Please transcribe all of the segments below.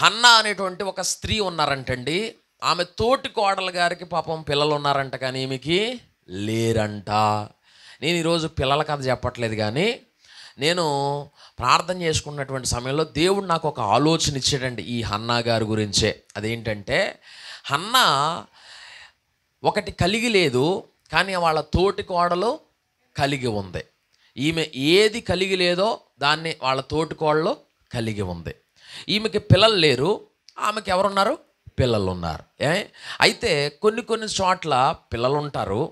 Hannah అనేటువంటి ఒక స్త్రీ ఉన్నారంటండి ఆమె తోటి కోడలు గారికి పాపం పిల్లలు ఉన్నారంట కానీ ఈమెకి లేరంట నేను ఈరోజు పిల్లల కథ చెప్పట్లేదు కానీ నేను ప్రార్థన చేసుకున్నటువంటి సమయంలో దేవుడు నాకు ఒక ఆలోచన ఇచ్చాడండి ఈ హన్నా గారి గురించే అదేంటంటే హన్నా ఒకటి కలిగి లేదు కానీ వాళ్ళ తోటి కోడలు కలిగి ఉంది ఈమె ఏది కలిగి లేదో దాన్ని వాళ్ళ తోటి కోడలు కలిగి ఉంది ఈమెకి పిల్లలు లేరు ఆమెకి ఎవరున్నారు పిల్లలు ఉన్నారు ఏ అయితే కొన్ని కొన్ని చోట్ల పిల్లలు ఉంటారు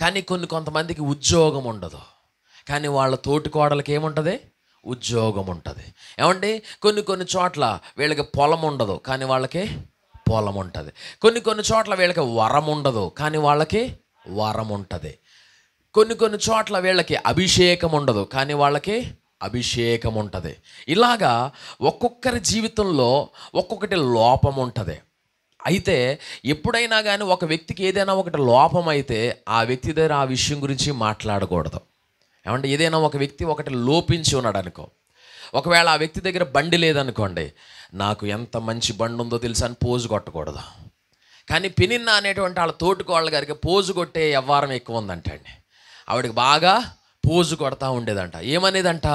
కానీ కొన్ని కొంతమందికి ఉద్యోగం ఉండదు కానీ వాళ్ళ తోటి కోడలకి ఏముంటుంది ఉద్యోగం ఉంటుంది ఏమండి కొన్ని కొన్ని చోట్ల వీళ్ళకి పొలం ఉండదు కానీ వాళ్ళకి పొలం ఉంటుంది కొన్ని కొన్ని చోట్ల వీళ్ళకి వరం ఉండదు కానీ వాళ్ళకి వరం ఉంటుంది కొన్ని కొన్ని చోట్ల వీళ్ళకి అభిషేకం ఉండదు కానీ వాళ్ళకి అభిషేకం ఉంటుంది ఇలాగా ఒక్కొక్కరి జీవితంలో ఒక్కొక్కటి లోపం ఉంటుంది అయితే ఎప్పుడైనా కానీ ఒక వ్యక్తికి ఏదైనా ఒకటి లోపం అయితే ఆ వ్యక్తి దగ్గర ఆ విషయం గురించి మాట్లాడకూడదు ఏమంటే ఏదైనా ఒక వ్యక్తి ఒకటి లోపించి ఉన్నాడు అనుకో ఒకవేళ ఆ వ్యక్తి దగ్గర బండి లేదనుకోండి నాకు ఎంత మంచి బండి ఉందో తెలుసు అని పోజు కొట్టకూడదు కానీ పినిన్న అనేటువంటి వాళ్ళ తోటికోళ్ళ గారికి పోజు కొట్టే వ్యవహారం ఎక్కువ ఉందంటండి ఆవిడకి బాగా పోజు కొడతా ఉండేదంట ఏమనేదంట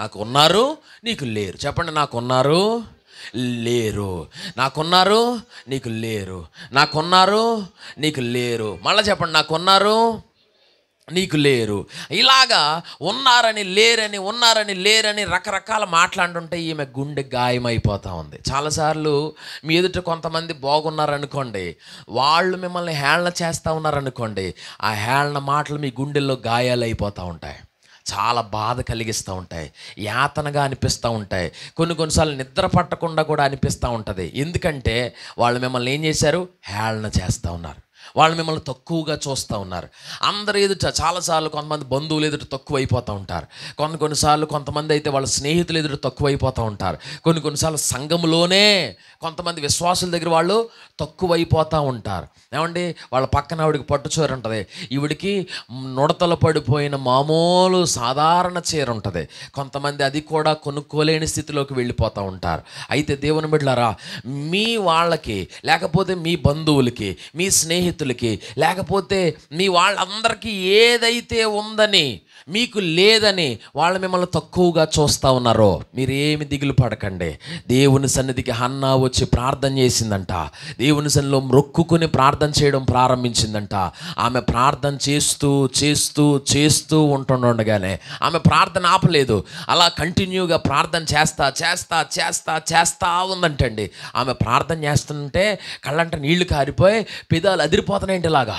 నాకు ఉన్నారు నీకు లేరు చెప్పండి నాకున్నారు లేరు నాకున్నారు నీకు లేరు నాకున్నారు నీకు లేరు మళ్ళీ చెప్పండి నాకున్నారు నీకు లేరు ఇలాగా ఉన్నారని లేరని ఉన్నారని లేరని రకరకాల మాట్లాడుంటే ఈమె గుండె గాయమైపోతూ ఉంది చాలాసార్లు మీ ఎదుట కొంతమంది బాగున్నారనుకోండి వాళ్ళు మిమ్మల్ని హేళన చేస్తూ ఉన్నారనుకోండి ఆ హేళన మాటలు మీ గుండెల్లో గాయాలైపోతూ ఉంటాయి చాలా బాధ కలిగిస్తూ ఉంటాయి యాతనగా అనిపిస్తూ ఉంటాయి కొన్ని కొన్నిసార్లు నిద్ర పట్టకుండా కూడా అనిపిస్తూ ఉంటుంది ఎందుకంటే వాళ్ళు మిమ్మల్ని ఏం చేశారు హేళన చేస్తూ ఉన్నారు వాళ్ళు మిమ్మల్ని తక్కువగా చూస్తూ ఉన్నారు అందరు ఎదుట చాలాసార్లు కొంతమంది బంధువులు ఎదుట తక్కువ అయిపోతూ ఉంటారు కొన్ని కొన్నిసార్లు కొంతమంది అయితే వాళ్ళ స్నేహితులు ఎదుట తక్కువ అయిపోతూ ఉంటారు కొన్ని కొన్నిసార్లు సంఘంలోనే కొంతమంది విశ్వాసుల దగ్గర వాళ్ళు తక్కువ అయిపోతూ ఉంటారు ఏమండి వాళ్ళ పక్కన ఆవిడికి పట్టు చీర ఉంటుంది ఈవిడికి నుడతలు పడిపోయిన మామూలు సాధారణ చీర ఉంటుంది కొంతమంది అది కూడా కొనుక్కోలేని స్థితిలోకి వెళ్ళిపోతూ ఉంటారు అయితే దేవుని బిడ్డలారా మీ వాళ్ళకి లేకపోతే మీ బంధువులకి మీ స్నేహితులు స్నేహితులకి లేకపోతే మీ వాళ్ళందరికీ ఏదైతే ఉందని మీకు లేదని వాళ్ళు మిమ్మల్ని తక్కువగా చూస్తూ ఉన్నారో మీరేమి దిగులు పడకండి దేవుని సన్నిధికి హన్నా వచ్చి ప్రార్థన చేసిందంట దేవుని సన్నిలో మొక్కుకుని ప్రార్థన చేయడం ప్రారంభించిందంట ఆమె ప్రార్థన చేస్తూ చేస్తూ చేస్తూ ఉంటుండగానే ఆమె ప్రార్థన ఆపలేదు అలా కంటిన్యూగా ప్రార్థన చేస్తా చేస్తా చేస్తా చేస్తా ఉందంటండి ఆమె ప్రార్థన చేస్తుంటే కళ్ళంట నీళ్లు కారిపోయి పిదాలు అదిరిపోతున్నాయి ఇంటిలాగా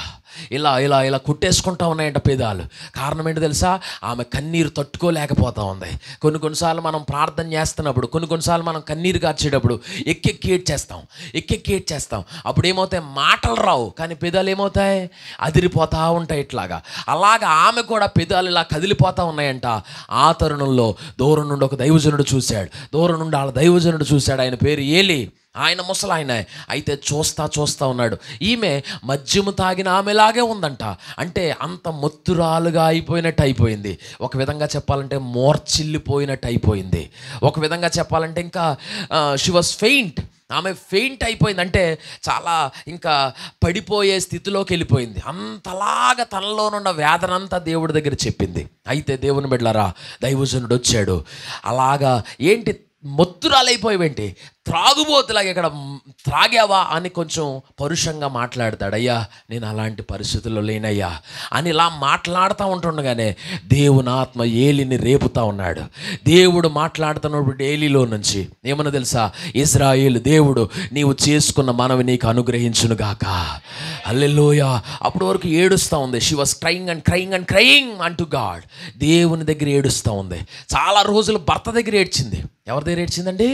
ఇలా ఇలా ఇలా కుట్టేసుకుంటా ఉన్నాయంట పేదాలు కారణం ఏంటి తెలుసా ఆమె కన్నీరు తట్టుకోలేకపోతా ఉంది కొన్ని కొన్నిసార్లు మనం ప్రార్థన చేస్తున్నప్పుడు కొన్ని కొన్నిసార్లు మనం కన్నీరు కార్చేటప్పుడు ఎక్కెక్కేట్ చేస్తాం ఎక్కెక్కేట్ చేస్తాం అప్పుడు ఏమవుతాయి మాటలు రావు కానీ పెదాలు ఏమవుతాయి అదిరిపోతూ ఉంటాయి ఇట్లాగా అలాగా ఆమె కూడా పెదాలు ఇలా కదిలిపోతూ ఉన్నాయంట ఆ తరుణంలో దూరం నుండి ఒక దైవజనుడు చూశాడు దూరం నుండి వాళ్ళ దైవజనుడు చూశాడు ఆయన పేరు ఏలి ఆయన ముసలాయన అయితే చూస్తా చూస్తా ఉన్నాడు ఈమె మద్యము తాగిన ఆమెలాగే ఉందంట అంటే అంత మొత్తురాలుగా అయిపోయినట్టు అయిపోయింది ఒక విధంగా చెప్పాలంటే మోర్చిల్లిపోయినట్టు అయిపోయింది ఒక విధంగా చెప్పాలంటే ఇంకా షీ వాస్ ఫెయింట్ ఆమె ఫెయింట్ అయిపోయింది అంటే చాలా ఇంకా పడిపోయే స్థితిలోకి వెళ్ళిపోయింది అంతలాగా తనలోనున్న వేదనంతా దేవుడి దగ్గర చెప్పింది అయితే దేవుని బిడ్డలరా దైవజనుడు వచ్చాడు అలాగా ఏంటి మొత్తురాలైపోయేవేంటి త్రాగుబోతులాగా ఇక్కడ త్రాగావా అని కొంచెం పరుషంగా మాట్లాడతాడు అయ్యా నేను అలాంటి పరిస్థితుల్లో లేనయ్యా అని ఇలా మాట్లాడుతూ ఉంటుండగానే దేవుని ఆత్మ ఏలిని రేపుతూ ఉన్నాడు దేవుడు మాట్లాడుతున్నప్పుడు ఏలిలో నుంచి ఏమన్నా తెలుసా ఇజ్రాయేల్ దేవుడు నీవు చేసుకున్న మనవి నీకు అనుగ్రహించునుగాక అల్లెలోయ అప్పటి వరకు ఏడుస్తూ ఉంది she was crying and crying and crying అంటూ గాడ్ దేవుని దగ్గర ఏడుస్తూ ఉంది చాలా రోజులు భర్త దగ్గర ఏడ్చింది ఎవరి దగ్గర ఏడ్చిందండి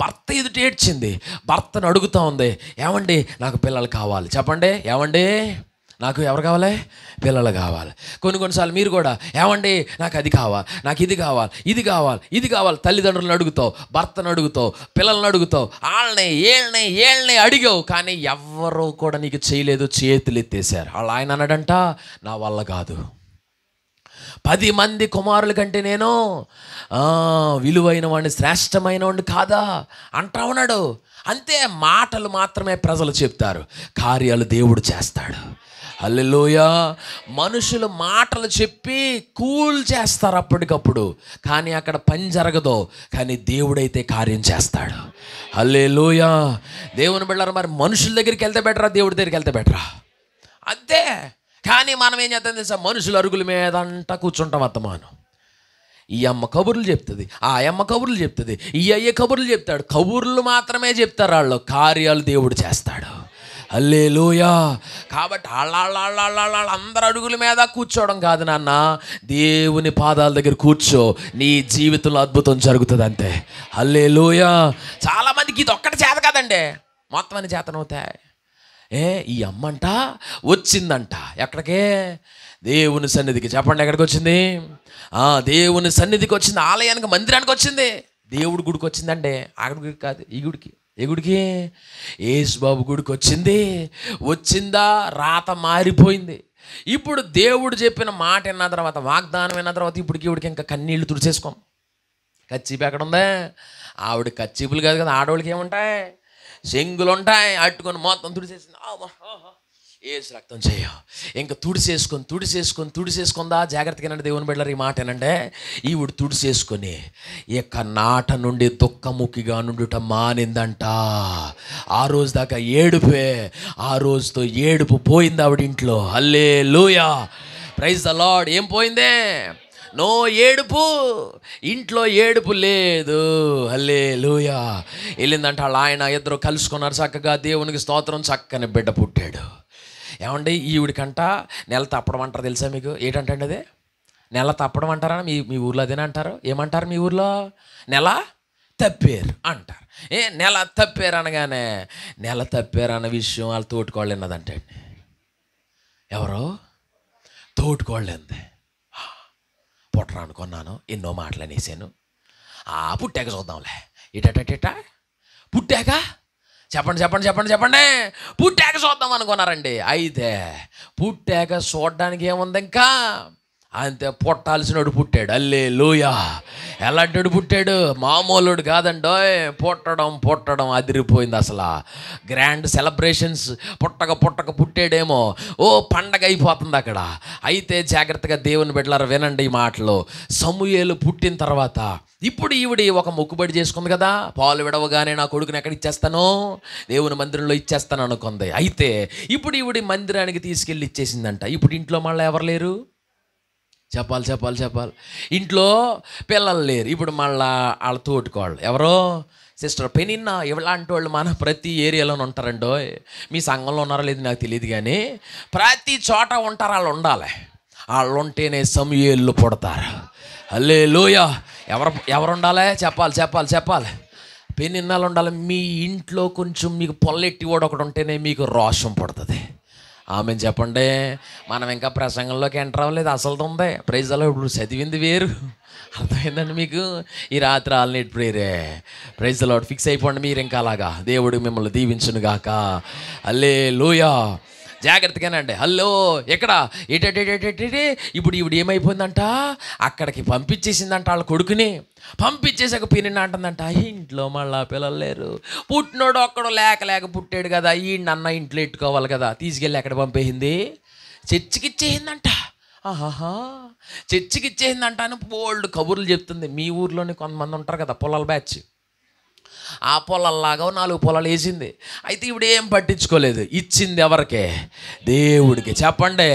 భర్త ఎదుటి ఏడ్చింది భర్తను అడుగుతూ ఉంది ఏమండి నాకు పిల్లలు కావాలి చెప్పండి ఏమండి నాకు ఎవరు కావాలి పిల్లలు కావాలి కొన్ని కొన్నిసార్లు మీరు కూడా ఏమండి నాకు అది కావాలి నాకు ఇది కావాలి ఇది కావాలి ఇది కావాలి తల్లిదండ్రులను అడుగుతావు భర్తను అడుగుతావు పిల్లలను అడుగుతావు వాళ్ళని ఏళ్ళని ఏళ్ళని అడిగావు కానీ ఎవరు కూడా నీకు చేయలేదు చేతులు ఎత్తేసారు వాళ్ళు ఆయన అన్నాడంట నా వల్ల కాదు పది మంది కుమారుల కంటే నేను విలువైన వాడిని శ్రేష్టమైన వాడిని కాదా అంటా ఉన్నాడు అంతే మాటలు మాత్రమే ప్రజలు చెప్తారు కార్యాలు దేవుడు చేస్తాడు అల్లెలోయ మనుషులు మాటలు చెప్పి కూల్ చేస్తారు అప్పటికప్పుడు కానీ అక్కడ పని జరగదు కానీ దేవుడైతే కార్యం చేస్తాడు అల్లెలోయ దేవుని బిళ్ళారు మరి మనుషుల దగ్గరికి వెళ్తే బెటరా దేవుడి దగ్గరికి వెళ్తే బెటరా అంతే కానీ మనం ఏం చేద్దాం తెలుసా మనుషుల అరుగుల మీద అంతా కూర్చుంటాం అత్తమాను ఈ అమ్మ కబుర్లు చెప్తుంది ఆ అమ్మ కబుర్లు చెప్తుంది ఈ అయ్య కబుర్లు చెప్తాడు కబుర్లు మాత్రమే చెప్తారు వాళ్ళు కార్యాలు దేవుడు చేస్తాడు అల్లే లోయా కాబట్టి వాళ్ళ అందరు అడుగుల మీద కూర్చోవడం కాదు నాన్న దేవుని పాదాల దగ్గర కూర్చో నీ జీవితంలో అద్భుతం జరుగుతుంది అంతే అల్లే లోయా చాలామందికి ఇది ఒక్కటి చేత కదండి మొత్తం అని చేతనవుతాయి ఏ ఈ అమ్మంట వచ్చిందంట ఎక్కడికే దేవుని సన్నిధికి చెప్పండి ఎక్కడికి వచ్చింది దేవుని సన్నిధికి వచ్చింది ఆలయానికి మందిరానికి వచ్చింది దేవుడి గుడికి వచ్చిందండి ఆవిడ గుడికి కాదు ఈ గుడికి ఏ గుడికి యేసుబాబు గుడికి వచ్చింది వచ్చిందా రాత మారిపోయింది ఇప్పుడు దేవుడు చెప్పిన మాట విన్న తర్వాత వాగ్దానం విన్న తర్వాత ఇప్పుడు ఈవిడికి ఇంకా కన్నీళ్లు తుడిచేసుకోం కచ్చిపు ఎక్కడ ఉందా ఆవిడ కచ్చిపులు కాదు కదా ఆడవాళ్ళకి ఏముంటాయి జంగులు ఉంటాయి అట్టుకొని మొత్తం తుడిసేసింది ఏసు రక్తం చేయ ఇంకా తుడిసేసుకొని తుడిసేసుకొని తుడిసేసుకుందా జాగ్రత్తగా దేవుని బిడ్డలు ఈ మాట ఏనంటే ఈవిడు తుడిసేసుకొని ఇక నాట నుండి దుఃఖముఖిగా నుండుట మానిందంట ఆ రోజు దాకా ఏడుపే ఆ రోజుతో ఏడుపు పోయింది ఆవిడ ఇంట్లో అల్లే లూయా ప్రైజ్ ద లాడ్ ఏం పోయిందే నో ఏడుపు ఇంట్లో ఏడుపు లేదు అల్లే లూయా వెళ్ళిందంటే వాళ్ళ ఆయన ఇద్దరు కలుసుకున్నారు చక్కగా దేవునికి స్తోత్రం చక్కని బిడ్డ పుట్టాడు ఏమండి ఈవిడికంట నెల తప్పడం అంటారు తెలుసా మీకు ఏంటంటే అదే నెల తప్పడం అంటారా మీ మీ ఊర్లో అదేనా అంటారు ఏమంటారు మీ ఊర్లో నెల తప్పేరు అంటారు ఏ నెల తప్పేరు అనగానే నెల తప్పేరు అన్న విషయం వాళ్ళు తోటుకోళ్ళు విన్నదంటే ఎవరు తోటుకోళ్ళు మాట్లాడరా అనుకున్నాను ఎన్నో అనేసాను ఆ పుట్టాక చూద్దాంలే ఇటట పుట్టాక చెప్పండి చెప్పండి చెప్పండి చెప్పండి పుట్టాక చూద్దాం అనుకున్నారండి అయితే పుట్టాక చూడడానికి ఏముంది ఇంకా అంతే పొట్టాల్సినోడు పుట్టాడు అల్లే లూయా ఎలాంటివాడు పుట్టాడు మామూలుడు కాదండో పుట్టడం పుట్టడం అదిరిపోయింది అసలు గ్రాండ్ సెలబ్రేషన్స్ పుట్టక పుట్టక పుట్టాడేమో ఓ పండగ అయిపోతుంది అక్కడ అయితే జాగ్రత్తగా దేవుని బిడ్డలారు వినండి ఈ మాటలు సమూహేలు పుట్టిన తర్వాత ఇప్పుడు ఈవిడి ఒక మొక్కుబడి చేసుకుంది కదా పాలు విడవగానే నా కొడుకుని ఎక్కడ ఇచ్చేస్తాను దేవుని మందిరంలో ఇచ్చేస్తాను అనుకుంది అయితే ఇప్పుడు ఈవిడి మందిరానికి తీసుకెళ్ళి ఇచ్చేసిందంట ఇప్పుడు ఇంట్లో మళ్ళీ ఎవరు లేరు చెప్పాలి చెప్పాలి చెప్పాలి ఇంట్లో పిల్లలు లేరు ఇప్పుడు మళ్ళా వాళ్ళ తోటుకోళ్ళు ఎవరో సిస్టర్ పెనిన్న ఇలాంటి వాళ్ళు మన ప్రతి ఏరియాలోనే ఉంటారండో మీ సంఘంలో ఉన్నారో లేదు నాకు తెలియదు కానీ ప్రతి చోట ఉంటారు వాళ్ళు ఉండాలి వాళ్ళు ఉంటేనే సమయలు పుడతారు అల్లే లోయ ఎవరు ఎవరు ఉండాలి చెప్పాలి చెప్పాలి చెప్పాలి పెనిన్నాళ్ళు ఉండాలి మీ ఇంట్లో కొంచెం మీకు పొల్లెట్టి కూడా ఒకటి ఉంటేనే మీకు రోషం పడుతుంది ఆమె చెప్పండి మనం ఇంకా ప్రసంగంలోకి ఎంటర్ అవ్వలేదు అసలు ఉంది ప్రైజ్ అలా ఇప్పుడు చదివింది వేరు అర్థమైందండి మీకు ఈ రాత్రి ఆల్నైట్ ప్రేరే ప్రైజ్ అలాట్ ఫిక్స్ అయిపోండి మీరు ఇంకా అలాగా దేవుడు మిమ్మల్ని దీవించునుగాక అల్లే లోయా జాగ్రత్తగానండి హలో ఎక్కడ ఎటెటెటెటే ఇప్పుడు ఇప్పుడు ఏమైపోయిందంట అక్కడికి పంపించేసిందంట వాళ్ళ కొడుకుని పంపించేసాక పిన్న అంటుందంట ఇంట్లో మళ్ళీ పిల్లలు లేరు పుట్టినోడు ఒక్కడు లేక లేక పుట్టాడు కదా ఈ నన్న ఇంట్లో పెట్టుకోవాలి కదా తీసుకెళ్ళి ఎక్కడ పంపేసింది చర్చికి ఆహాహా చర్చికి అని బోల్డ్ కబుర్లు చెప్తుంది మీ ఊర్లోనే కొంతమంది ఉంటారు కదా పొలాల బ్యాచ్ ఆ పొలంలాగా నాలుగు పొలాలు వేసింది అయితే ఇవిడేం ఏం పట్టించుకోలేదు ఇచ్చింది ఎవరికి దేవుడికి చెప్పండి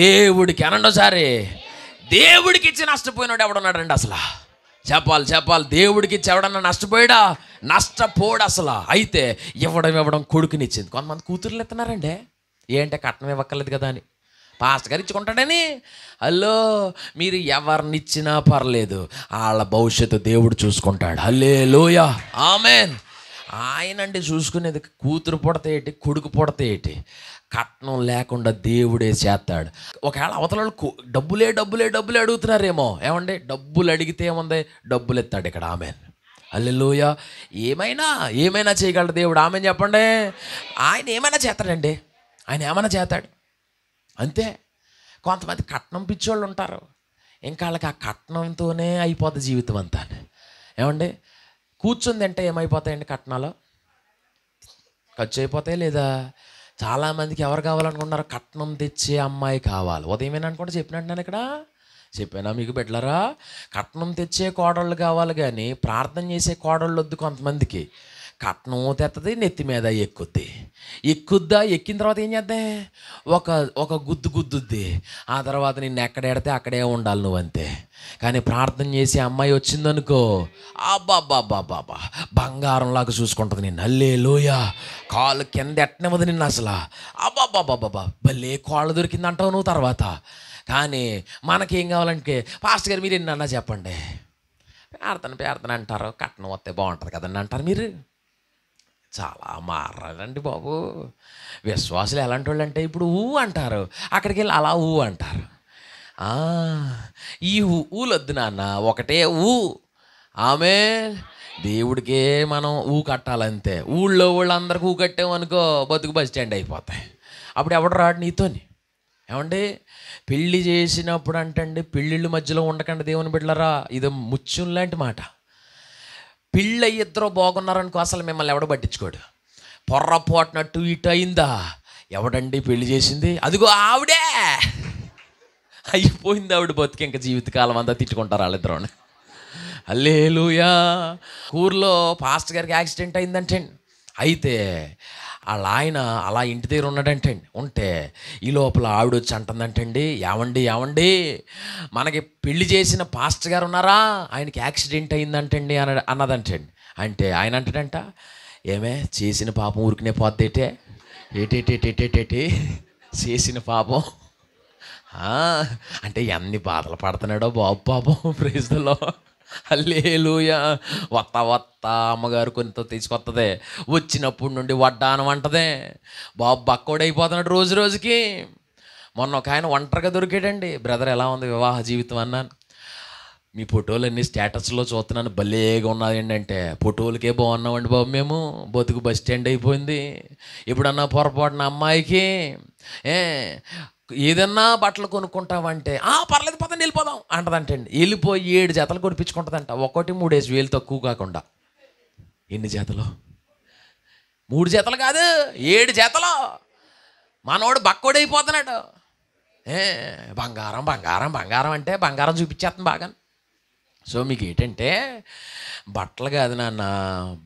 దేవుడికి అనండోసారి దేవుడికి ఇచ్చి నష్టపోయినాడు ఎవడున్నాడండి అసలు చెప్పాలి చెప్పాలి దేవుడికి ఇచ్చి ఎవడన్నా నష్టపోయాడా నష్టపోడు అసలు అయితే ఇవ్వడం ఇవ్వడం కొడుకునిచ్చింది కొంతమంది కూతుర్లు ఎత్తున్నారండి ఏంటంటే కట్నం ఇవ్వక్కర్లేదు కదా అని పాస్టర్ గారు ఇచ్చుకుంటాడని హలో మీరు ఎవరినిచ్చినా పర్లేదు వాళ్ళ భవిష్యత్తు దేవుడు చూసుకుంటాడు హల్లే లోయ ఆమెన్ ఆయన అంటే చూసుకునేది కూతురు ఏంటి కొడుకు ఏంటి కట్నం లేకుండా దేవుడే చేస్తాడు ఒకవేళ అవతల డబ్బులే డబ్బులే డబ్బులే అడుగుతున్నారేమో ఏమండి డబ్బులు అడిగితే ఏముంది డబ్బులు ఎత్తాడు ఇక్కడ ఆమెన్ అల్లెలోయ ఏమైనా ఏమైనా చేయగలడు దేవుడు ఆమె చెప్పండి ఆయన ఏమైనా చేస్తాడండి ఆయన ఏమైనా చేస్తాడు అంతే కొంతమంది కట్నం పిచ్చోళ్ళు ఉంటారు ఇంకా వాళ్ళకి ఆ కట్నంతోనే అయిపోతుంది జీవితం అంతా ఏమండి కూర్చుంది అంటే ఏమైపోతాయండి కట్నాలు ఖర్చు అయిపోతాయి లేదా చాలామందికి ఎవరు కావాలనుకుంటున్నారు కట్నం తెచ్చే అమ్మాయి కావాలి ఉదయం అనుకుంటే చెప్పినట్టు నేను ఇక్కడ చెప్పానా మీకు పెట్టలరా కట్నం తెచ్చే కోడళ్ళు కావాలి కానీ ప్రార్థన చేసే కోడళ్ళు వద్దు కొంతమందికి కట్నం తెత్తది నెత్తి మీద ఎక్కుద్ది ఎక్కుద్దా ఎక్కిన తర్వాత ఏం చేద్దా ఒక ఒక గుద్దు గుద్దుద్ది ఆ తర్వాత నిన్ను ఎక్కడ ఎడితే అక్కడే ఉండాలి నువ్వంతే కానీ ప్రార్థన చేసి అమ్మాయి వచ్చిందనుకో అబ్బాబ్బాబ్బాబ్బా బంగారంలాగా చూసుకుంటుంది నేను అల్లే లోయ కాలు కింద ఎట్టనివ్వదు నిన్ను అసలు అబ్బాబ్బాబ్బాబ్బా భలే కోళ్ళ అంటావు నువ్వు తర్వాత కానీ మనకేం కావాలంటే పాస్టర్ గారు మీరు ఎన్నన్నా చెప్పండి ప్రార్థన ప్రార్థన అంటారు కట్నం వస్తే బాగుంటుంది కదండి అంటారు మీరు చాలా మారాలండి బాబు విశ్వాసులు ఎలాంటి వాళ్ళు అంటే ఇప్పుడు ఊ అంటారు అక్కడికి వెళ్ళి అలా ఊ అంటారు ఈ ఊ ఊలొద్దు నాన్న ఒకటే ఊ ఆమె దేవుడికే మనం ఊ కట్టాలంతే ఊళ్ళో వాళ్ళందరికీ ఊ కట్టామనుకో బతుకు బస్ స్టాండ్ అయిపోతాయి అప్పుడు ఎవడు రాడు నీతోని ఏమండి పెళ్ళి చేసినప్పుడు అంటండి పెళ్ళిళ్ళు మధ్యలో ఉండకండి దేవుని బిడ్డలరా ఇది ముత్యం లాంటి మాట పిళ్ళ ఇద్దరు బాగున్నారనుకో అసలు మిమ్మల్ని ఎవడ పట్టించుకోడు పొర్రపోటినట్టు ఇటు అయిందా ఎవడండి పెళ్లి చేసింది అదిగో ఆవిడే అయిపోయింది ఆవిడ బతికి ఇంకా జీవితకాలం అంతా తిట్టుకుంటారు వాళ్ళిద్దరు అల్లేలుయా ఊర్లో పాస్ట్ గారికి యాక్సిడెంట్ అయిందంటే అయితే వాళ్ళ ఆయన అలా ఇంటి దగ్గర ఉన్నాడంటే ఉంటే ఈ లోపల ఆవిడ వచ్చి అంటుందంటండి ఏమండి ఏమండి మనకి పెళ్లి చేసిన పాస్ట్ గారు ఉన్నారా ఆయనకి యాక్సిడెంట్ అయిందంటండి అన అన్నదంటండి అంటే ఆయన అంటాడంట ఏమే చేసిన పాపం ఊరికినే పోతేటే ఏటేటేటేటేటేటి చేసిన పాపం అంటే ఎన్ని బాధలు పడుతున్నాడో బాబు పాపం ప్రైజ్లో లేలుయా వత్త వత్త అమ్మగారు కొంత తీసుకొస్తుంది వచ్చినప్పుడు నుండి వడ్డానం అంటదే బాబు బక్కోడైపోతున్నాడు రోజు రోజుకి మొన్న ఒక ఆయన ఒంటరిగా దొరికాడండి బ్రదర్ ఎలా ఉంది వివాహ జీవితం అన్నాను మీ ఫోటోలన్నీ స్టేటస్లో చూస్తున్నాను భలేగా ఉన్నాయండి అంటే ఫోటోలకే బాగున్నామండి బాబు మేము బతుకు బస్ స్టాండ్ అయిపోయింది ఇప్పుడన్నా పొరపాటున అమ్మాయికి ఏ ఏదన్నా బట్టలు కొనుక్కుంటావంటే ఆ పర్లేదు పదండి వెళ్ళిపోదాం అంటదంటండి వెళ్ళిపోయి ఏడు జతలు కొనిపించుకుంటుందంట ఒకటి మూడేసి వేలు తక్కువ కాకుండా ఎన్ని జతలు మూడు జతలు కాదు ఏడు జతలు మనోడు బక్కోడైపోతున్నాడు ఏ బంగారం బంగారం బంగారం అంటే బంగారం చూపించేస్తాను బాగా సో మీకు ఏంటంటే బట్టలు కాదు నాన్న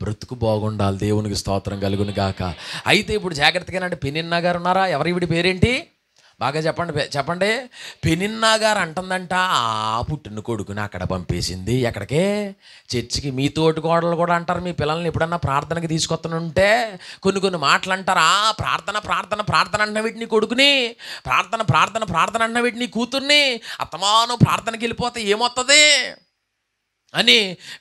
బ్రతుకు బాగుండాలి దేవునికి స్తోత్రం కలుగును అయితే ఇప్పుడు జాగ్రత్తగా అంటే పెనిన్న గారు ఉన్నారా ఎవరి వీడి పేరేంటి బాగా చెప్పండి చెప్పండి పెనిన్నా గారు అంటుందంట ఆ పుట్టిన కొడుకుని అక్కడ పంపేసింది ఎక్కడికే చర్చికి మీ తోటి కోడలు కూడా అంటారు మీ పిల్లల్ని ఎప్పుడన్నా ప్రార్థనకి తీసుకొస్తానుంటే కొన్ని కొన్ని మాటలు అంటారు ఆ ప్రార్థన ప్రార్థన ప్రార్థన అంటే వీటిని కొడుకుని ప్రార్థన ప్రార్థన ప్రార్థన అంటే వీటిని కూతుర్ని అత్తమాను ప్రార్థనకి వెళ్ళిపోతే ఏమొస్తుంది అని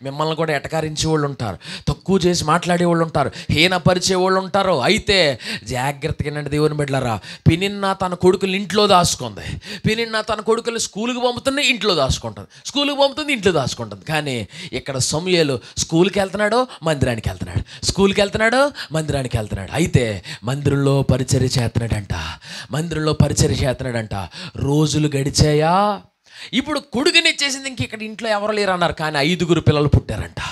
మిమ్మల్ని కూడా ఎటకారించే వాళ్ళు ఉంటారు తక్కువ చేసి మాట్లాడే వాళ్ళు ఉంటారు హీనపరిచే వాళ్ళు ఉంటారు అయితే జాగ్రత్తగా దేవుని బిడ్డలరా పినిన్న తన కొడుకులు ఇంట్లో దాచుకుంది పినిన్న తన కొడుకులు స్కూల్కి పంపుతుంది ఇంట్లో దాచుకుంటుంది స్కూల్కి పంపుతుంది ఇంట్లో దాచుకుంటుంది కానీ ఇక్కడ సమయలు స్కూల్కి వెళ్తున్నాడు మందిరానికి వెళ్తున్నాడు స్కూల్కి వెళ్తున్నాడు మందిరానికి వెళ్తున్నాడు అయితే మందిరంలో పరిచర్ చేస్తున్నాడంట మందిరంలో పరిచర్ చేస్తున్నాడంట రోజులు గడిచాయా ఇప్పుడు కొడుకుని ఇచ్చేసింది ఇంక ఇక్కడ ఇంట్లో ఎవరు లేరు అన్నారు కానీ ఐదుగురు పిల్లలు పుట్టారంట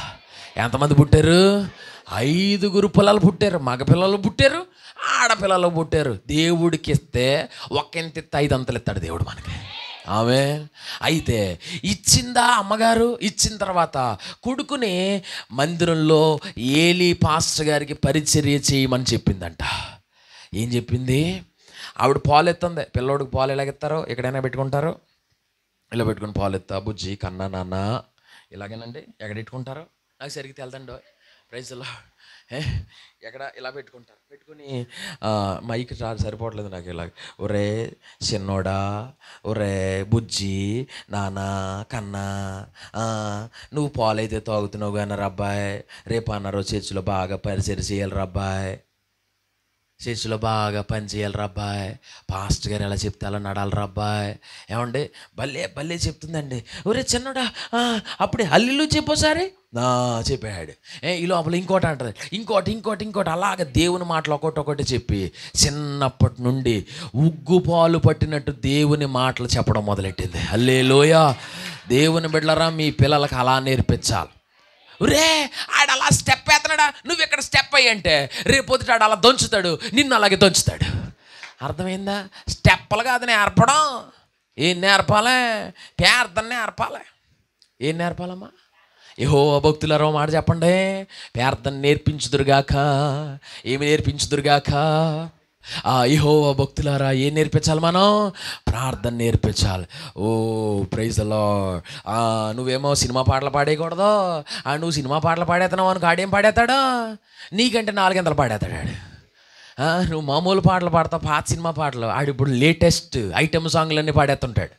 ఎంతమంది పుట్టారు ఐదుగురు పిల్లలు పుట్టారు మగపిల్లలు పుట్టారు ఆడపిల్లలు పుట్టారు దేవుడికి ఇస్తే ఇంత ఐదు అంతలు ఇస్తాడు దేవుడు మనకి ఆమె అయితే ఇచ్చిందా అమ్మగారు ఇచ్చిన తర్వాత కొడుకుని మందిరంలో ఏలి పాస్టర్ గారికి పరిచర్య చేయమని చెప్పిందంట ఏం చెప్పింది ఆవిడ పాలు ఎత్తుంది పిల్లోడికి పాలు ఎలాగెత్తారో ఎక్కడైనా పెట్టుకుంటారు ఇలా పెట్టుకుని పాలెత్తా బుజ్జి కన్నా నాన్న ఇలాగేనండి ఎక్కడెట్టుకుంటారు నాకు సరిగ్గా తెల్దండి ప్రైజ్లో ఎక్కడ ఇలా పెట్టుకుంటారు పెట్టుకుని మైక్ సరిపోవట్లేదు నాకు ఇలా ఒరే చిన్నోడా ఒరే బుజ్జి నానా కన్నా నువ్వు పాలైతే తాగుతున్నావు కానీ రబ్బాయ్ రేపు అన్నారో చర్చిలో బాగా పరిచయం చేయాలి రబ్బాయ్ చర్చిలో బాగా పనిచేయాలి రబ్బాయ్ పాస్ట్ గారు ఎలా చెప్తే అలా నడాలి రబ్బాయ్ ఏమండి భలే భలే చెప్తుందండి ఒరే చిన్నడా అప్పుడే అల్లిలు చెప్పోసారి చెప్పాడు ఏ ఈ లోపల ఇంకోటి అంటారు ఇంకోటి ఇంకోటి ఇంకోటి అలాగ దేవుని మాటలు ఒకటి ఒకటి చెప్పి చిన్నప్పటి నుండి ఉగ్గు పాలు పట్టినట్టు దేవుని మాటలు చెప్పడం మొదలెట్టింది అల్లే లోయ దేవుని బిడ్డలరా మీ పిల్లలకు అలా నేర్పించాలి రే ఆడ అలా స్టెప్ వేస్తున్నాడా నువ్వు ఇక్కడ స్టెప్ అయ్యి అంటే రేపొద్దుట ఆడ అలా దొంచుతాడు నిన్ను అలాగే దొంచుతాడు అర్థమైందా స్టెప్పలుగా అది నేర్పడం ఏం నేర్పాలే పేర్థం నేర్పాలే ఏం నేర్పాలమ్మా ఏహో భక్తులారో మాట చెప్పండి పేర్థం నేర్పించుదురుగాక ఏమి నేర్పించుదురుగాక ఆ ఇహోవా భక్తులారా ఏం నేర్పించాలి మనం ప్రార్థన నేర్పించాలి ఓ ప్రైజ్ అలా నువ్వేమో సినిమా పాటలు పాడేయకూడదు ఆ నువ్వు సినిమా పాటలు పాడేస్తున్నావు అని కాడేం పాడేస్తాడా నీకంటే నాలుగింతలు పాడేస్తాడాడు నువ్వు మామూలు పాటలు పాడతావు పాత సినిమా పాటలు ఆడు ఇప్పుడు లేటెస్ట్ ఐటమ్ సాంగ్లన్నీ పాడేస్తుంటాడు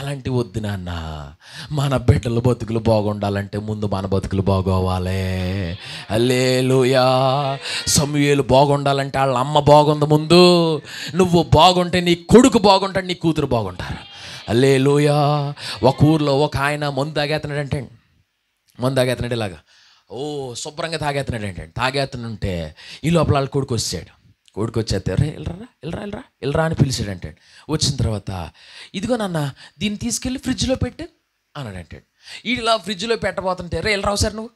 అలాంటి వద్దు నాన్న మన బిడ్డల బతుకులు బాగుండాలంటే ముందు మన బతుకులు బాగోవాలి అల్లేలుయా సమయలు బాగుండాలంటే వాళ్ళ అమ్మ బాగుంది ముందు నువ్వు బాగుంటే నీ కొడుకు బాగుంటాడు నీ కూతురు బాగుంటారు అల్లేలుయా ఒక ఊర్లో ఒక ఆయన మందు తాగేస్తున్నాడు అంటే మందు తాగేస్తున్నాడు ఇలాగా ఓ శుభ్రంగా తాగేస్తున్నాడు అంటే తాగేతనుంటే ఈ లోపల వాళ్ళ కొడుకు వచ్చాడు కోడికి వచ్చేస్తే రే ఎల్రా ఎల్రా ఎల్రా ఎల్రా అని అంటాడు వచ్చిన తర్వాత ఇదిగో నాన్న దీన్ని తీసుకెళ్ళి ఫ్రిడ్జ్లో పెట్టు అన్నాడు అంటాడు ఇలా ఫ్రిడ్జ్లో పెట్టబోతుంటే రే ఎల్రా సార్ నువ్వు